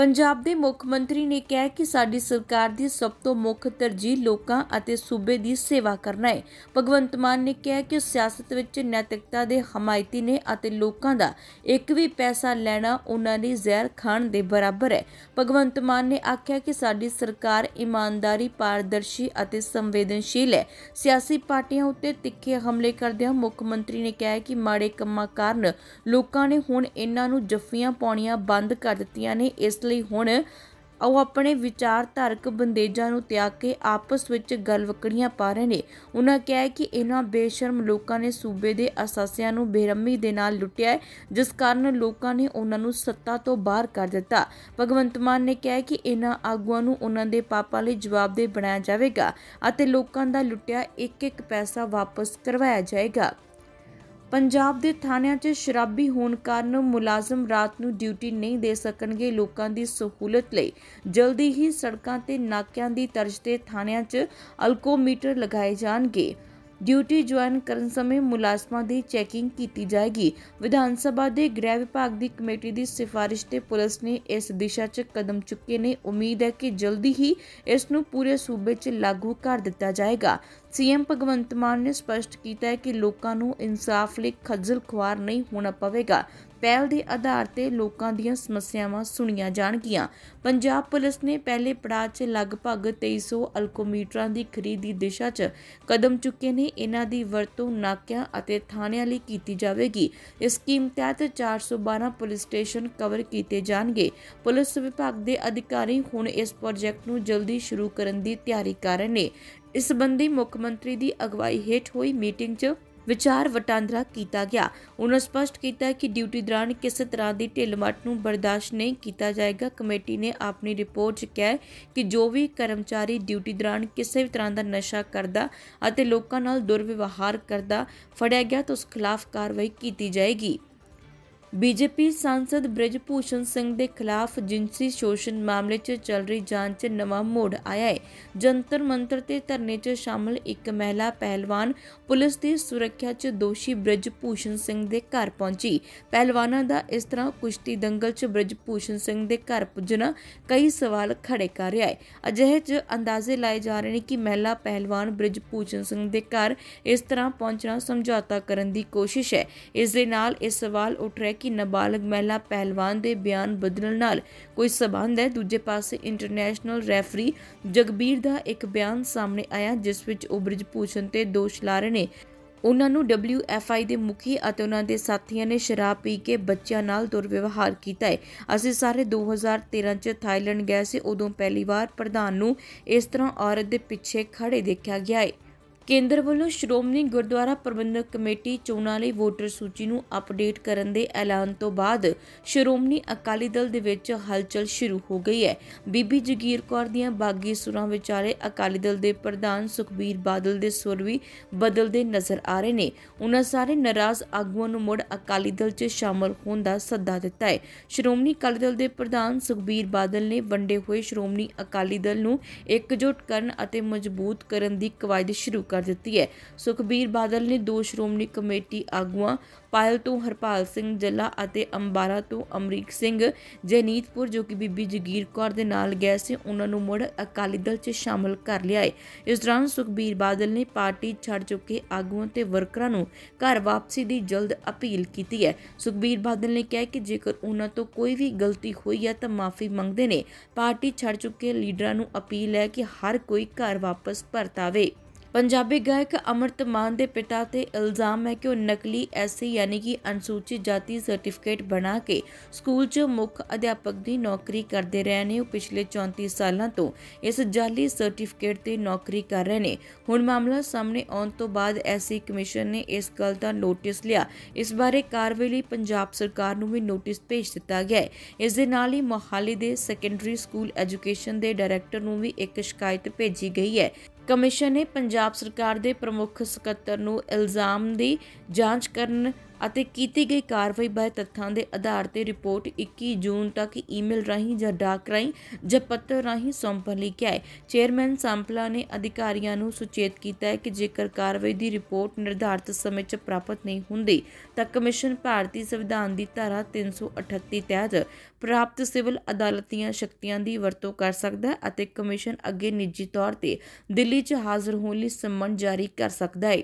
ਪੰਜਾਬ ਦੇ ਮੁੱਖ ਮੰਤਰੀ ਨੇ ਕਿਹਾ ਕਿ ਸਾਡੀ ਸਰਕਾਰ ਦੀ ਸਭ ਤੋਂ ਮੁੱਖ ਤਰਜੀਹ ਲੋਕਾਂ ਅਤੇ ਸੂਬੇ ਦੀ ਸੇਵਾ ਕਰਨਾ ਹੈ ਭਗਵੰਤ ਮਾਨ ਨੇ ਕਿਹਾ ਕਿ ਸਿਆਸਤ ਵਿੱਚ ਨੈਤਿਕਤਾ ਦੇ ਹਮਾਇਤੀ ਨੇ ਅਤੇ ਲੋਕਾਂ ਦਾ ਇੱਕ ਵੀ ਪੈਸਾ ਲੈਣਾ ਉਹਨਾਂ ਦੀ ਜ਼ਹਿਰ ਖਾਣ ਦੇ ਬਰਾਬਰ ਹੈ ਭਗਵੰਤ ਮਾਨ ਨੇ ਆਖਿਆ ਕਿ ਸਾਡੀ ਸਰਕਾਰ ਇਮਾਨਦਾਰੀ ਪਾਰਦਰਸ਼ੀ ਅਤੇ ਸੰਵੇਦਨਸ਼ੀਲ ਹੈ ਸਿਆਸੀ ਪਾਰਟੀਆਂ ਉੱਤੇ ਤਿੱਖੇ ਹਮਲੇ ਕਰਦਿਆਂ ਮੁੱਖ ਮੰਤਰੀ ਨੇ ਕਿਹਾ ਕਿ ਮਾੜੇ ਕੰਮਾਂ ਕਾਰਨ ਲੋਕਾਂ ਨੇ ਹੁਣ ਇਹਨਾਂ ਨੂੰ ਜੱਫੀਆਂ ਪਾਉਣੀਆਂ ਬੰਦ ਕਰ ਦਿੱਤੀਆਂ ਨੇ ਇਸ ਲਈ ਹੁਣ ਉਹ ਆਪਣੇ ਵਿਚਾਰਧਾਰਕ ਬੰਦੇਜਾਂ ਨੂੰ ਤਿਆਗ ਕੇ ਆਪਸ ਵਿੱਚ ਗਲਵਕੜੀਆਂ ਪਾ ਰਹੇ ਨੇ ਉਹਨਾਂ ਕਿਹਾ ਕਿ ਇਹਨਾਂ ਬੇਸ਼ਰਮ ਲੋਕਾਂ ਨੇ ਸੂਬੇ ਦੇ ਅਸਾਸਿਆਂ ਨੂੰ ਬੇਰਮੀ ਦੇ ਨਾਲ ਲੁੱਟਿਆ ਜਿਸ ਕਾਰਨ ਲੋਕਾਂ ਨੇ ਉਹਨਾਂ ਨੂੰ ਸੱਤਾ ਤੋਂ ਬਾਹਰ ਕਰ ਦਿੱਤਾ ਭਗਵੰਤ ਮਾਨ ਨੇ ਕਿਹਾ ਕਿ ਇਹਨਾਂ ਆਗੂਆਂ ਨੂੰ ਉਹਨਾਂ ਦੇ ਪਾਪਾਂ ਲਈ ਜਵਾਬਦੇਹ ਬਣਾਇਆ ਜਾਵੇਗਾ ਅਤੇ ਲੋਕਾਂ ਦਾ ਲੁੱਟਿਆ ਇੱਕ ਇੱਕ ਪੈਸਾ ਵਾਪਸ ਕਰਵਾਇਆ ਜਾਏਗਾ ਪੰਜਾਬ ਦੇ ਥਾਣਿਆਂ 'ਚ ਸ਼ਰਾਬੀ ਹੋਣ ਕਾਰਨ ਮੁਲਾਜ਼ਮ ਰਾਤ ਨੂੰ ਡਿਊਟੀ ਨਹੀਂ ਦੇ ਸਕਣਗੇ ਲੋਕਾਂ ਦੀ ਸਹੂਲਤ ਲਈ ਜਲਦੀ ਹੀ ਸੜਕਾਂ ਤੇ ਨਾਕਿਆਂ ਦੀ ਤਰਜ਼ ਤੇ ਥਾਣਿਆਂ 'ਚ ਅਲਕੋਮੀਟਰ ਲਗਾਏ ਜਾਣਗੇ ਡਿਊਟੀ ਜੁਆਇਨ ਕਰਨ ਸਮੇਂ ਮੁਲਾਜ਼ਮਾਂ ਦੀ ਚੈਕਿੰਗ ਕੀਤੀ ਜਾਏਗੀ ਵਿਧਾਨ ਸਭਾ ਦੇ ਗ੍ਰਹਿ ਵਿਭਾਗ ਦੀ ਕਮੇਟੀ ਦੀ ਸਿਫਾਰਿਸ਼ ਤੇ ਪੁਲਿਸ ਨੇ ਇਸ ਦਿਸ਼ਾ 'ਚ ਕਦਮ ਚੁੱਕੇ ਨੇ ਉਮੀਦ ਹੈ ਕਿ ਜਲਦੀ ਹੀ ਇਸ ਨੂੰ ਪੂਰੇ ਸੂਬੇ 'ਚ ਲਾਗੂ ਕਰ ਦਿੱਤਾ ਜਾਏਗਾ ਸੀਐਮ ਭਗਵੰਤ ਮਾਨ ਨੇ ਸਪਸ਼ਟ ਕੀਤਾ ਹੈ ਕਿ ਲੋਕਾਂ ਨੂੰ ਇਨਸਾਫ ਲਈ ਖੱਜਲ ਖੁਆਰ ਨਹੀਂ ਹੋਣਾ ਪਵੇਗਾ ਪਹਿਲ ਦੇ ਆਧਾਰ ਤੇ ਲੋਕਾਂ ਦੀਆਂ ਸਮੱਸਿਆਵਾਂ ਸੁਣੀਆਂ ਜਾਣਗੀਆਂ ਪੰਜਾਬ ਪੁਲਿਸ ਨੇ ਪਹਿਲੇ ਪੜਾਅ 'ਚ ਲਗਭਗ 2300 ਅਲਕੋਮੀਟਰਾਂ ਦੀ ਖਰੀਦ ਦੀ ਦਿਸ਼ਾ 'ਚ ਕਦਮ ਚੁੱਕੇ ਨੇ ਇਹਨਾਂ ਦੀ ਵਰਤੋਂ ਨਾਕਿਆਂ ਅਤੇ ਥਾਣਿਆਂ ਲਈ ਕੀਤੀ ਜਾਵੇਗੀ ਇਸ ਸਕੀਮ ਤਹਿਤ 412 ਪੁਲਿਸ ਸਟੇਸ਼ਨ ਕਵਰ ਕੀਤੇ ਜਾਣਗੇ ਪੁਲਿਸ ਵਿਭਾਗ ਦੇ ਅਧਿਕਾਰੀ ਹੁਣ ਇਸ ਪ੍ਰੋਜੈਕਟ ਨੂੰ ਜਲਦੀ ਸ਼ੁਰੂ ਕਰਨ ਦੀ ਤਿਆਰੀ ਕਰ ਰਹੇ ਨੇ ਇਸ ਸੰਬੰਧੀ ਮੁੱਖ ਮੰਤਰੀ ਦੀ ਅਗਵਾਈ ਹੇਠ ਹੋਈ ਮੀਟਿੰਗ 'ਚ ਵਿਚਾਰ ਵਟਾਂਦਰਾ ਕੀਤਾ ਗਿਆ ਉਹਨਾਂ ਸਪਸ਼ਟ ਕੀਤਾ ਕਿ ਡਿਊਟੀ ਦੌਰਾਨ ਕਿਸੇ ਤਰ੍ਹਾਂ ਦੀ ਢਿੱਲਮੱਟ ਨੂੰ ਬਰਦਾਸ਼ਤ ਨਹੀਂ ਕੀਤਾ ਜਾਏਗਾ ਕਮੇਟੀ ਨੇ ਆਪਣੀ ਰਿਪੋਰਟ 'ਚ ਕਿਹਾ ਕਿ ਜੋ ਵੀ ਕਰਮਚਾਰੀ ਡਿਊਟੀ ਦੌਰਾਨ ਕਿਸੇ ਵੀ ਤਰ੍ਹਾਂ ਦਾ ਨਸ਼ਾ ਕਰਦਾ ਅਤੇ ਲੋਕਾਂ ਨਾਲ ਦੁਰਵਿਵਹਾਰ ਕਰਦਾ ਫੜਿਆ ਗਿਆ ਤਾਂ ਉਸ ਖਿਲਾਫ ਕਾਰਵਾਈ ਕੀਤੀ ਜਾਏਗੀ ਬੀਜੇਪੀ ਸਾਂਸਦ ਬ੍ਰਿਜਭੂਸ਼ਣ ਸਿੰਘ ਦੇ ਖਿਲਾਫ ਜਿੰਸੀ ਸ਼ੋਸ਼ਣ ਮਾਮਲੇ 'ਚ ਚੱਲ ਰਹੀ ਜਾਂਚ 'ਚ ਨਵਾਂ ਮੋੜ ਆਇਆ ਹੈ ਜੰਤਰ ਮੰਤਰ ਤੇ ਧਰਨੇ 'ਚ ਸ਼ਾਮਲ ਇੱਕ ਮਹਿਲਾ ਪਹਿਲਵਾਨ ਪੁਲਿਸ ਦੀ ਸੁਰੱਖਿਆ 'ਚ ਦੋਸ਼ੀ ਬ੍ਰਿਜਭੂਸ਼ਣ ਸਿੰਘ ਦੇ ਘਰ ਪਹੁੰਚੀ ਪਹਿਲਵਾਨਾਂ ਦਾ ਇਸ ਤਰ੍ਹਾਂ ਕੁਸ਼ਤੀ ਦੰਗਲ 'ਚ ਬ੍ਰਿਜਭੂਸ਼ਣ ਸਿੰਘ ਦੇ ਘਰ ਪੁੱਜਣਾ ਕਈ ਸਵਾਲ ਖੜੇ ਕਰ ਰਿਹਾ ਹੈ ਅਜਿਹੇ 'ਚ ਅੰਦਾਜ਼ੇ ਲਾਏ ਜਾ ਰਹੇ ਨੇ ਕਿ ਮਹਿਲਾ ਪਹਿਲਵਾਨ ਬ੍ਰਿਜਭੂਸ਼ਣ ਸਿੰਘ ਦੇ ਘਰ ਇਸ ਤਰ੍ਹਾਂ ਪਹੁੰਚਣਾ ਸਮਝੌਤਾ ਕਰਨ ਦੀ ਕੋਸ਼ਿਸ਼ ਹੈ ਇਸ ਦੇ ਨਾਲ ਇਹ ਸਵਾਲ ਉੱਠ ਰਿਹਾ ਕਿ ਨਾਬਾਲਗ ਮਹਿਲਾ ਪਹਿਲਵਾਨ ਦੇ ਬਿਆਨ ਬਦਲਣ ਨਾਲ ਕੋਈ ਸਬੰਧ ਹੈ ਦੂਜੇ ਪਾਸੇ ਇੰਟਰਨੈਸ਼ਨਲ ਰੈਫਰੀ ਜਗਬੀਰ ਦਾ ਇੱਕ ਬਿਆਨ ਸਾਹਮਣੇ ਆਇਆ ਜਿਸ ਵਿੱਚ ਉਹ ਬ੍ਰਿਜ ਬ੍ਰਿਜਭੂਸ਼ਣ ਤੇ ਦੋਸ਼ ਲਾ ਰਹੇ ਨੇ ਉਹਨਾਂ ਨੂੰ WFI ਦੇ ਮੁਖੀ ਅਤੇ ਉਹਨਾਂ ਦੇ ਸਾਥੀਆਂ ਨੇ ਸ਼ਰਾਬ ਪੀ ਕੇ ਬੱਚਿਆਂ ਨਾਲ ਦੁਰਵਿਵਹਾਰ ਕੀਤਾ ਹੈ ਅਸੀਂ ਸਾਰੇ 2013 ਚ ਥਾਈਲੈਂਡ ਗਏ ਸੀ ਉਦੋਂ ਪਹਿਲੀ ਵਾਰ ਪ੍ਰਧਾਨ ਨੂੰ ਇਸ ਤਰ੍ਹਾਂ ਔਰਤ ਦੇ ਪਿੱਛੇ ਖੜੇ ਦੇਖਿਆ ਗਿਆ ਹੈ ਕੇਂਦਰ ਵੱਲੋਂ ਸ਼੍ਰੋਮਣੀ ਗੁਰਦੁਆਰਾ ਪ੍ਰਬੰਧਕ ਕਮੇਟੀ ਚੋਣਾਂ ਲਈ ਵੋਟਰ ਸੂਚੀ ਨੂੰ ਅਪਡੇਟ ਕਰਨ ਦੇ ਐਲਾਨ ਤੋਂ ਬਾਅਦ ਸ਼੍ਰੋਮਣੀ ਅਕਾਲੀ ਦਲ ਦੇ ਵਿੱਚ ਹਲਚਲ ਸ਼ੁਰੂ ਹੋ ਗਈ ਹੈ ਬੀਬੀ ਜਗੀਰ ਕੌਰ ਦੀਆਂ ਬਾਗੀ ਸੁਰਾਂ ਵਿਚਾਰੇ ਅਕਾਲੀ ਦਲ ਦੇ ਪ੍ਰਧਾਨ ਸੁਖਬੀਰ ਬਾਦਲ ਦੇ ਸੁਰ ਵੀ ਬਦਲਦੇ ਨਜ਼ਰ ਆ ਰਹੇ ਨੇ ਉਹਨਾਂ ਸਾਰੇ ਨਾਰਾਜ਼ ਆਗੂਆਂ ਨੂੰ ਮੁੜ ਅਕਾਲੀ ਦਲ 'ਚ ਸ਼ਾਮਲ ਹੋਣ ਦਾ ਸੱਦਾ ਦਿੱਤਾ ਹੈ ਸ਼੍ਰੋਮਣੀ ਅਕਾਲੀ ਦਲ ਦੇ ਪ੍ਰਧਾਨ ਸੁਖਬੀਰ ਬਾਦਲ ਨੇ ਵੰਡੇ ਹੋਏ ਸ਼੍ਰੋਮਣੀ ਅਕਾਲੀ ਦਲ ਨੂੰ ਇਕਜੁੱਟ ਕਰਨ ਅਤੇ ਮਜ਼ਬੂਤ ਕਰਨ ਦੀ ਕਵਾਇਦ ਸ਼ੁਰੂ ਕਰ ਕਰ ਦਿੱਤੀ ਹੈ ਸੁਖਬੀਰ ਬਾਦਲ ਨੇ ਦੋ ਸ਼੍ਰੋਮਣੀ ਕਮੇਟੀ ਆਗੂਆਂ ਪਾਇਲ ਤੋਂ ਹਰਪਾਲ ਸਿੰਘ ਜੱਲਾ ਅਤੇ ਅੰਬਾਰਾ ਤੋਂ ਅਮਰੀਕ ਸਿੰਘ ਜੈਨੀਤਪੁਰ ਜੋ ਕਿ ਬੀਬੀ ਜਗੀਰ ਕੌਰ ਦੇ ਨਾਲ ਗਏ ਸੀ ਉਹਨਾਂ ਨੂੰ ਮੁੜ ਅਕਾਲੀ ਦਲ 'ਚ ਸ਼ਾਮਲ ਕਰ ਲਿਆ ਹੈ ਇਸ ਦੌਰਾਨ ਸੁਖਬੀਰ ਬਾਦਲ ਨੇ ਪਾਰਟੀ ਛੱਡ ਚੁੱਕੇ ਆਗੂਆਂ ਤੇ ਵਰਕਰਾਂ ਨੂੰ ਘਰ ਵਾਪਸੀ ਦੀ ਜਲਦ ਅਪੀਲ ਕੀਤੀ ਹੈ ਸੁਖਬੀਰ ਬਾਦਲ ਨੇ ਕਿਹਾ ਕਿ ਜੇਕਰ ਉਹਨਾਂ ਤੋਂ ਕੋਈ ਵੀ ਗਲਤੀ ਹੋਈ ਹੈ ਤਾਂ ਮਾਫੀ ਮੰਗਦੇ ਨੇ ਪਾਰਟੀ ਛੱਡ ਚੁੱਕੇ ਲੀਡਰਾਂ ਨੂੰ ਅਪੀਲ ਹੈ ਕਿ ਹਰ ਕੋਈ ਘਰ ਵਾਪਸ ਪਰਤਾਵੇ ਪੰਜਾਬੀ ਗਾਇਕ ਅਮਰਤ ਮਾਨ ਦੇ ਪਿਤਾ ਤੇ ਇਲਜ਼ਾਮ ਹੈ ਕਿ ਉਹ ਨਕਲੀ ਐਸਸੀ ਯਾਨੀ ਕਿ ਅਨਸੂਚਿਤ ਜਾਤੀ ਸਰਟੀਫਿਕੇਟ ਬਣਾ ਕੇ ਸਕੂਲ 'ਚ ਮੁੱਖ ਅਧਿਆਪਕ ਦੀ ਨੌਕਰੀ ਕਰਦੇ ਰਹੇ ਨੇ ਉਹ ਪਿਛਲੇ 34 ਸਾਲਾਂ ਤੋਂ ਇਸ ਜਾਲੀ ਸਰਟੀਫਿਕੇਟ ਤੇ ਨੌਕਰੀ ਕਰ ਰਹੇ ਨੇ ਹੁਣ ਮਾਮਲਾ ਸਾਹਮਣੇ ਆਉਣ ਤੋਂ ਬਾਅਦ ਐਸਸੀ ਕਮਿਸ਼ਨ ਨੇ ਇਸ ਗੱਲ ਦਾ ਨੋਟਿਸ ਲਿਆ ਇਸ ਬਾਰੇ ਕਾਰਵਾਈ ਲਈ ਪੰਜਾਬ ਸਰਕਾਰ ਨੂੰ ਵੀ ਨੋਟਿਸ ਭੇਜ ਦਿੱਤਾ ਗਿਆ ਹੈ ਇਸ ਦੇ ਨਾਲ ਹੀ ਮੁਹਾਲੀ ਦੇ ਸੈਕੰਡਰੀ ਸਕੂਲ ਐਜੂਕੇਸ਼ਨ ਦੇ ਡਾਇਰੈਕਟਰ ਨੂੰ ਵੀ ਇੱਕ ਸ਼ਿਕਾਇਤ ਭੇਜੀ ਗਈ ਹੈ ਕਮਿਸ਼ਨ ਨੇ ਪੰਜਾਬ ਸਰਕਾਰ ਦੇ ਪ੍ਰਮੁੱਖ ਸਕੱਤਰ ਨੂੰ ਇਲਜ਼ਾਮ ਦੀ ਜਾਂਚ ਕਰਨ ਅਤੇ ਕੀਤੀ ਗਈ ਕਾਰਵਾਈ ਬਾਰੇ ਤੱਥਾਂ ਦੇ ਆਧਾਰ ਤੇ ਰਿਪੋਰਟ 21 ਜੂਨ ਤੱਕ ਈਮੇਲ ਰਾਹੀਂ ਜਾਂ ਡਾਕ ਰਾਹੀਂ ਜਾਂ ਪੱਤਰ ਰਾਹੀਂ ਸੌਂਪਣ ਲਈ ਕਿਹਾ ਹੈ ਚੇਅਰਮੈਨ ਸੰਪਲਾ ਨੇ ਅਧਿਕਾਰੀਆਂ ਨੂੰ ਸੁਚੇਤ ਕੀਤਾ ਹੈ ਕਿ ਜੇਕਰ ਕਾਰਵਾਈ ਦੀ ਰਿਪੋਰਟ ਨਿਰਧਾਰਤ ਸਮੇਂ 'ਚ ਪ੍ਰਾਪਤ ਨਹੀਂ ਹੁੰਦੀ ਤਾਂ ਕਮਿਸ਼ਨ ਭਾਰਤੀ ਸੰਵਿਧਾਨ ਦੀ ਧਾਰਾ 338 ਤਹਿਤ ਪ੍ਰਾਪਤ ਸਿਵਲ ਅਦਾਲਤੀਆਂ ਸ਼ਕਤੀਆਂ ਦੀ ਵਰਤੋਂ ਕਰ ਸਕਦਾ ਹੈ ਅਤੇ ਕਮਿਸ਼ਨ ਅੱਗੇ ਨਿੱਜੀ ਤੌਰ ਤੇ ਦਿੱਲੀ 'ਚ ਹਾਜ਼ਰ ਹੋਣ ਲਈ ਸੰਮਨ ਜਾਰੀ ਕਰ ਸਕਦਾ ਹੈ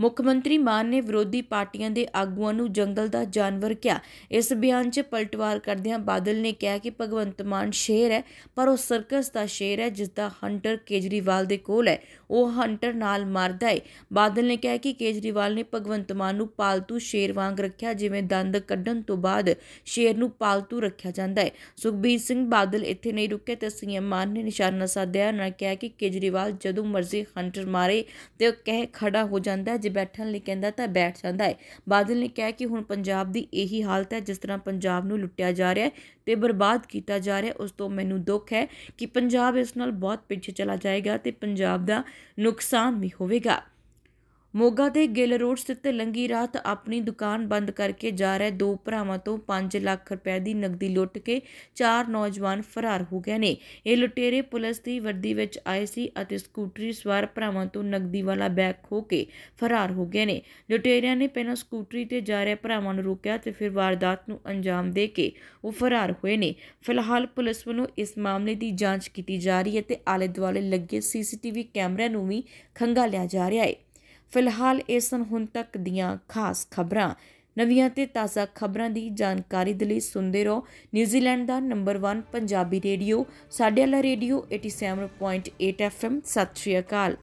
ਮੁੱਖ ਮੰਤਰੀ ਮਾਨ ਨੇ ਵਿਰੋਧੀ ਪਾਰਟੀਆਂ ਦੇ ਆਗੂਆਂ ਨੂੰ ਜੰਗਲ ਦਾ ਜਾਨਵਰ ਕਿਹਾ ਇਸ ਬਿਆਨ 'ਚ ਪਲਟਵਾਰ ਕਰਦਿਆਂ ਬਾਦਲ ਨੇ ਕਿਹਾ ਕਿ ਭਗਵੰਤ ਮਾਨ ਸ਼ੇਰ ਹੈ ਪਰ ਉਹ ਸਰਕਸ ਦਾ ਸ਼ੇਰ ਹੈ ਜਿਸ ਦਾ ਹੰਟਰ ਕੇਜਰੀਵਾਲ ਦੇ ਕੋਲ ਹੈ ਉਹ ਹੰਟਰ ਨਾਲ ਮਾਰਦਾ ਹੈ ਬਾਦਲ ਨੇ ਕਿਹਾ ਕਿ ਕੇਜਰੀਵਾਲ ਨੇ ਭਗਵੰਤ ਮਾਨ ਨੂੰ ਪਾਲਤੂ ਸ਼ੇਰ ਵਾਂਗ ਰੱਖਿਆ ਜਿਵੇਂ ਦੰਦ ਕੱਢਣ ਤੋਂ ਬਾਅਦ ਸ਼ੇਰ ਨੂੰ ਪਾਲਤੂ ਰੱਖਿਆ ਜਾਂਦਾ ਹੈ ਸੁਖਬੀਰ ਸਿੰਘ ਬਾਦਲ ਇੱਥੇ ਨਹੀਂ ਰੁਕੇ ਤੇ ਸੀਐਮ ਮਾਨ ਨੇ ਨਿਸ਼ਾਨਾ ਸਾਧਿਆ ਨਾ ਕਿਹਾ ਕਿ ਕੇਜਰੀਵਾਲ ਜਦੋਂ ਮਰਜ਼ੀ ਹੰਟਰ ਮਾਰੇ ਤੇ ਉਹ ਕਹਿ ਖੜਾ ਹੋ ਜਾਂਦਾ ਜੇ ਬੈਠਣ ਲਈ ਕਹਿੰਦਾ ਤਾਂ ਬੈਠ ਜਾਂਦਾ ਹੈ ਬਾਦਲ ਨੇ ਕਿਹਾ ਕਿ ਹੁਣ ਪੰਜਾਬ ਦੀ ਇਹੀ ਹਾਲਤ ਹੈ ਜਿਸ ਤਰ੍ਹਾਂ ਪੰਜਾਬ ਨੂੰ ਲੁੱਟਿਆ ਜਾ ਰਿਹਾ ਹੈ ਤੇ ਬਰਬਾਦ ਕੀਤਾ ਜਾ ਰਿਹਾ ਉਸ ਤੋਂ ਮੈਨੂੰ ਦੁੱਖ ਹੈ ਕਿ ਪੰਜਾਬ ਇਸ ਨਾਲ ਬਹੁਤ ਪਿੱਛੇ ਚਲਾ ਜਾਏਗਾ ਤੇ ਪੰਜਾਬ ਦਾ ਨੁਕਸਾਨ ਵੀ ਹੋਵੇਗਾ ਮੋਗਾ ਦੇ ਗਿੱਲ ਰੋਡ ਸਥਿਤ ਲੰਗੀ ਰਾਤ ਆਪਣੀ ਦੁਕਾਨ ਬੰਦ ਕਰਕੇ ਜਾ ਰਹੇ ਦੋ ਭਰਾਵਾਂ ਤੋਂ 5 ਲੱਖ ਰੁਪਏ ਦੀ ਨਕਦੀ ਲੁੱਟ ਕੇ ਚਾਰ ਨੌਜਵਾਨ ਫਰਾਰ ਹੋ ਗਏ ਨੇ ਇਹ ਲੁਟੇਰੇ ਪੁਲਿਸ ਦੀ ਵਰਦੀ ਵਿੱਚ ਆਏ ਸੀ ਅਤੇ ਸਕੂਟਰੀ ਸਵਾਰ ਭਰਾਵਾਂ ਤੋਂ ਨਕਦੀ ਵਾਲਾ ਬੈਗ ਖੋ ਕੇ ਫਰਾਰ ਹੋ ਗਏ ਨੇ ਲੁਟੇਰਿਆਂ ਨੇ ਪਹਿਲਾਂ ਸਕੂਟਰੀ ਤੇ ਜਾ ਰਹੇ ਭਰਾਵਾਂ ਨੂੰ ਰੋਕਿਆ ਤੇ ਫਿਰ ਵਾਰਦਾਤ ਨੂੰ ਅੰਜਾਮ ਦੇ ਕੇ ਉਹ ਫਰਾਰ ਹੋਏ ਨੇ ਫਿਲਹਾਲ ਪੁਲਿਸ ਵੱਲੋਂ ਇਸ ਮਾਮਲੇ ਦੀ ਜਾਂਚ ਕੀਤੀ ਜਾ ਰਹੀ ਹੈ ਤੇ ਆਲੇ ਦੁਆਲੇ ਲੱਗੇ ਸੀਸੀਟੀਵੀ ਕੈਮਰਿਆਂ ਨੂੰ ਵੀ ਖੰਗਾਲਿਆ ਜਾ ਰਿਹਾ ਹੈ ਫਿਲਹਾਲ ਇਸ ਹੁਣ ਤੱਕ ਦੀਆਂ ਖਾਸ ਖਬਰਾਂ ਨਵੀਆਂ ਤੇ ਤਾਜ਼ਾ ਖਬਰਾਂ ਦੀ ਜਾਣਕਾਰੀ ਦੇ ਲਈ ਸੁਣਦੇ ਰਹੋ ਨਿਊਜ਼ੀਲੈਂਡ ਦਾ ਨੰਬਰ 1 ਪੰਜਾਬੀ ਰੇਡੀਓ ਸਾਡੇ ਵਾਲਾ ਰੇਡੀਓ 87.8 ਐਫਐਮ ਸਤਿ ਸ਼੍ਰੀ ਅਕਾਲ